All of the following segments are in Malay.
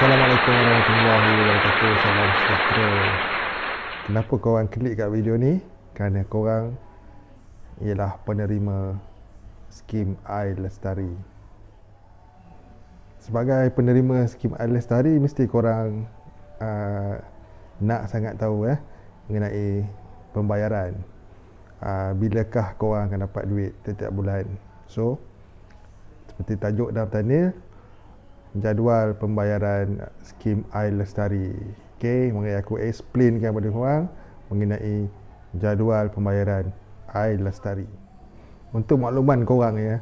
Assalamualaikum warahmatullahi wabarakatuh. Salam sejahtera. Kenapa korang klik kat video ni? Kerana korang ialah penerima skim Air Lestari. Sebagai penerima skim Air Lestari mesti korang uh, nak sangat tahu eh mengenai pembayaran. Uh, bilakah korang akan dapat duit setiap bulan. So seperti tajuk dalam tanil jadual pembayaran skim air lestari. Okey, mari aku explainkan kepada korang mengenai jadual pembayaran air lestari. Untuk makluman korang ya,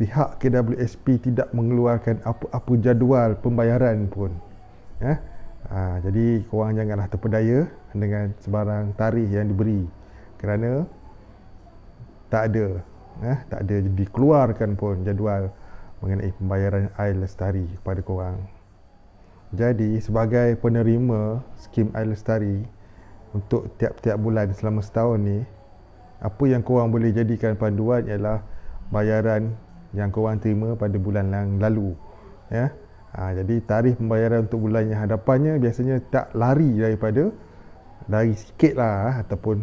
pihak KWSP tidak mengeluarkan apa-apa jadual pembayaran pun. Ya. Ha, jadi korang janganlah terpedaya dengan sebarang tarikh yang diberi kerana tak ada ya, tak ada dikeluarkan pun jadual mengenai pembayaran air lestari kepada korang. Jadi sebagai penerima skim air lestari untuk tiap-tiap bulan selama setahun ni, apa yang korang boleh jadikan panduan ialah bayaran yang korang terima pada bulan yang lalu. Ya? Ha, jadi tarikh pembayaran untuk bulan yang hadapannya biasanya tak lari daripada lari sikit lah ha, ataupun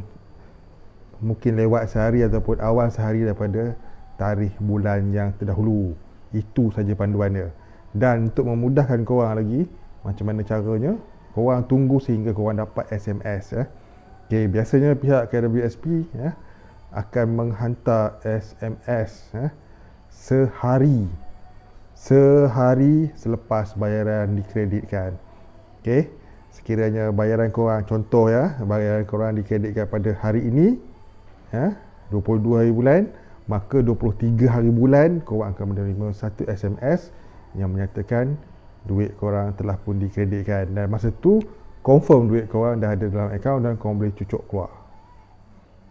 mungkin lewat sehari ataupun awal sehari daripada tarikh bulan yang terdahulu. Itu saja panduan dia. Dan untuk memudahkan korang lagi, macam mana caranya? Korang tunggu sehingga korang dapat SMS ya. Okay, biasanya pihak KWSP ya akan menghantar SMS ya sehari sehari selepas bayaran dikreditkan. Okey. Sekiranya bayaran korang contoh ya, bayaran korang dikreditkan pada hari ini ya, 22 hari bulan, maka 23 hari bulan korang akan menerima satu SMS yang menyatakan duit korang telah pun dikreditkan dan masa tu confirm duit korang dah ada dalam akaun dan korang boleh cucuk keluar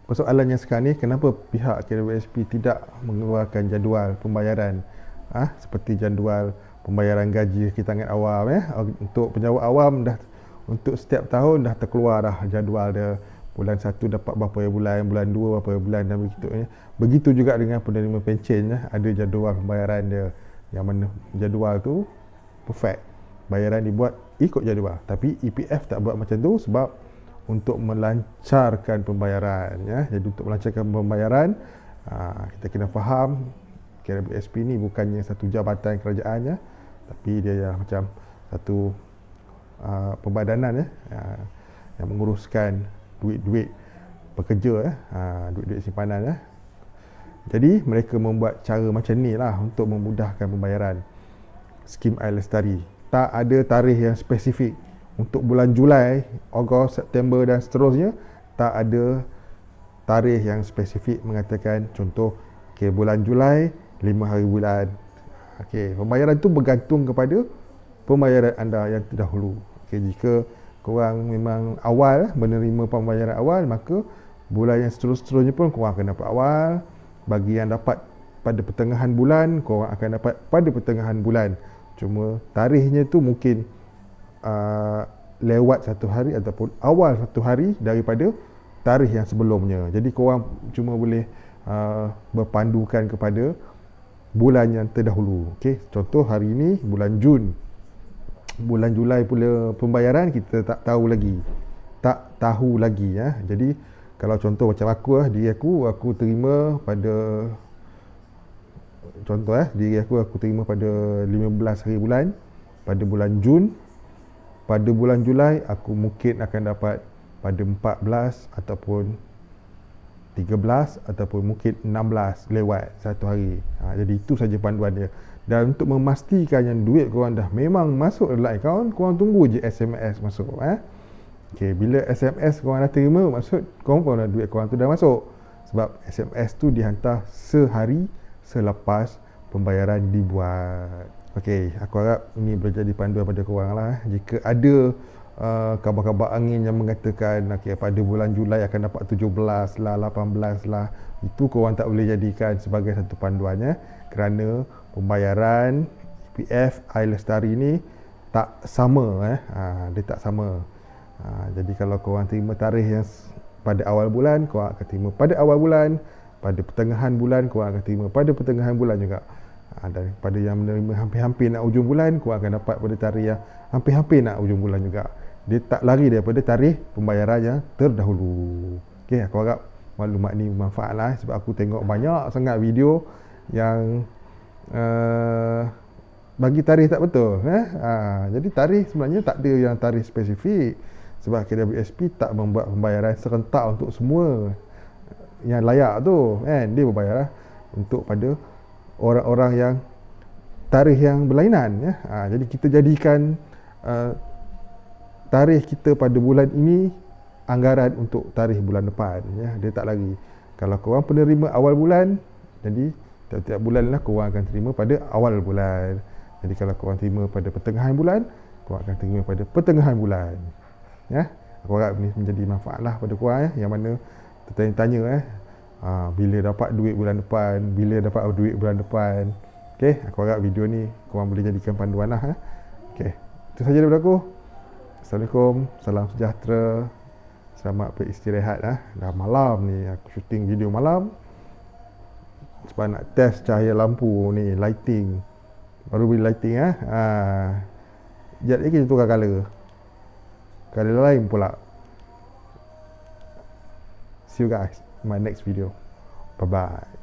persoalannya sekarang ni kenapa pihak KWSP tidak mengeluarkan jadual pembayaran ah ha? seperti jadual pembayaran gaji kitangan awam ya untuk penjawat awam dah untuk setiap tahun dah terkeluar dah jadual dia bulan satu dapat berapa ya bulan bulan dua berapa ya bulan dan begitu ya. begitu juga dengan penerima pencen ya. ada jadual pembayaran dia yang mana jadual tu perfect bayaran dibuat ikut jadual tapi EPF tak buat macam tu sebab untuk melancarkan pembayaran ya. jadi untuk melancarkan pembayaran ah, kita kena faham KWSP ni bukannya satu jabatan kerajaan ya. tapi dia ya, macam satu uh, pembadanan ya. Ah, yang menguruskan duit-duit pekerja eh, ha, duit-duit simpanan eh. Jadi mereka membuat cara macam ni lah untuk memudahkan pembayaran skim air lestari. Tak ada tarikh yang spesifik untuk bulan Julai, Ogos, September dan seterusnya tak ada tarikh yang spesifik mengatakan contoh okay, bulan Julai 5 hari bulan okay, pembayaran tu bergantung kepada pembayaran anda yang terdahulu okay, jika korang memang awal lah menerima pembayaran awal maka bulan yang seterusnya pun korang akan dapat awal bagi yang dapat pada pertengahan bulan korang akan dapat pada pertengahan bulan cuma tarikhnya tu mungkin uh, lewat satu hari ataupun awal satu hari daripada tarikh yang sebelumnya jadi korang cuma boleh uh, berpandukan kepada bulan yang terdahulu okay? contoh hari ini bulan Jun bulan Julai pula pembayaran kita tak tahu lagi tak tahu lagi ya. jadi kalau contoh macam aku lah diri aku aku terima pada contoh eh diri aku aku terima pada 15 hari bulan pada bulan Jun pada bulan Julai aku mungkin akan dapat pada 14 ataupun 13 ataupun mungkin 16 lewat satu hari ha, jadi itu saja panduan dia dan untuk memastikan yang duit korang dah memang masuk dalam akaun korang tunggu je SMS masuk eh okey bila SMS korang dah terima maksud confirm dah duit korang tu dah masuk sebab SMS tu dihantar sehari selepas pembayaran dibuat Okay, aku harap ini boleh jadi panduan pada korang lah eh. jika ada Ah, khabar-khabar uh, angin yang mengatakan okay, pada bulan Julai akan dapat 17 lah, 18 lah. Itu korang tak boleh jadikan sebagai satu panduannya kerana pembayaran EPF Air Lestari ni tak sama. Eh. Ha, dia tak sama. Ha, jadi kalau korang terima tarikh yang pada awal bulan, korang akan terima pada awal bulan. Pada pertengahan bulan, korang akan terima pada pertengahan bulan juga ha, daripada yang menerima hampir-hampir nak ujung bulan kau akan dapat pada tarikh yang hampir-hampir nak ujung bulan juga dia tak lari daripada tarikh pembayaran yang terdahulu ok aku harap maklumat ni bermanfaat lah eh, sebab aku tengok banyak sangat video yang uh, bagi tarikh tak betul eh? ha, jadi tarikh sebenarnya tak ada yang tarikh spesifik sebab KWSP tak membuat pembayaran serentak untuk semua yang layak tu kan dia berbayar lah untuk pada orang-orang yang tarikh yang berlainan ya. Ha, jadi kita jadikan uh, tarikh kita pada bulan ini anggaran untuk tarikh bulan depan ya. Dia tak lari. Kalau kau penerima awal bulan, jadi tiap-tiap bulanlah kau akan terima pada awal bulan. Jadi kalau kau terima pada pertengahan bulan, kau akan terima pada pertengahan bulan. Ya. Aku ini menjadi manfaatlah pada kau ya yang mana tertanya-tanya eh ha, bila dapat duit bulan depan bila dapat duit bulan depan ok aku harap video ni korang boleh jadikan panduan lah eh. ok itu saja daripada aku Assalamualaikum Salam sejahtera Selamat beristirahat eh. dah malam ni aku syuting video malam sebab nak test cahaya lampu ni lighting baru beli lighting eh. ha. sekejap kita tukar colour colour lain pula See you guys. in my next video. Bye bye.